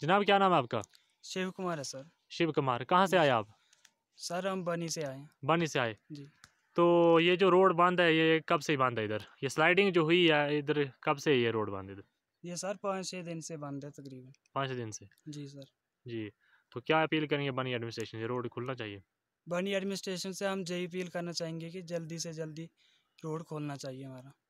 जनाब क्या नाम है आपका शिव कुमार है सर शिव कुमार कहाँ से आए आप सर हम बनी से आए बनी से आए जी तो ये जो रोड बांध है ये कब से बांध है इधर ये स्लाइडिंग जो हुई है इधर कब से ये रोड बांध इधर ये सर पाँच छः दिन से बंद है तकरीबन पाँच दिन से जी सर जी तो क्या अपील करेंगे बनी एडमिनिस्ट्रेशन से रोड खुलना चाहिए बनी एडमिनिस्ट्रेशन से हम यही अपील करना चाहेंगे कि जल्दी से जल्दी रोड खोलना चाहिए हमारा